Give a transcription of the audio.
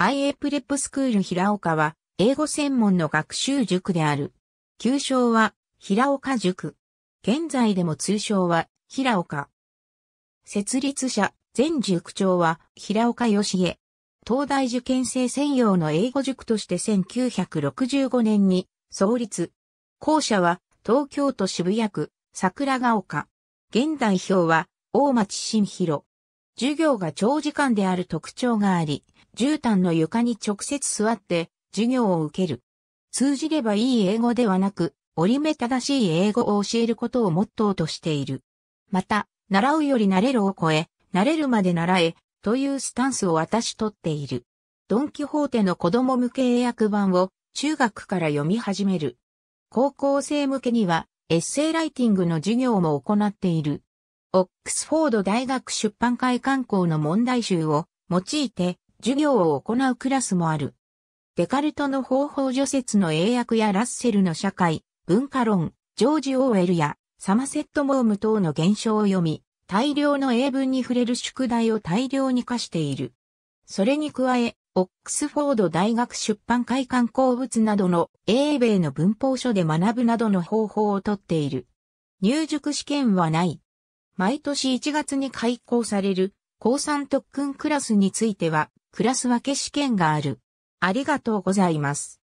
IA プレップスクール平岡は、英語専門の学習塾である。旧称は、平岡塾。現在でも通称は、平岡。設立者、前塾長は、平岡義恵。東大受験生専用の英語塾として1965年に創立。校舎は、東京都渋谷区、桜ヶ丘。現代表は、大町新広。授業が長時間である特徴があり、絨毯の床に直接座って授業を受ける。通じればいい英語ではなく、折り目正しい英語を教えることをモットーとしている。また、習うより慣れるを超え、慣れるまで習え、というスタンスを私とっている。ドンキホーテの子供向け英訳版を中学から読み始める。高校生向けにはエッセイライティングの授業も行っている。オックスフォード大学出版会刊行の問題集を用いて授業を行うクラスもある。デカルトの方法除説の英訳やラッセルの社会、文化論、ジョージ・オーエルやサマセット・モーム等の現象を読み、大量の英文に触れる宿題を大量に課している。それに加え、オックスフォード大学出版会館公物などの英米の文法書で学ぶなどの方法をとっている。入塾試験はない。毎年1月に開講される高三特訓クラスについては、クラス分け試験がある。ありがとうございます。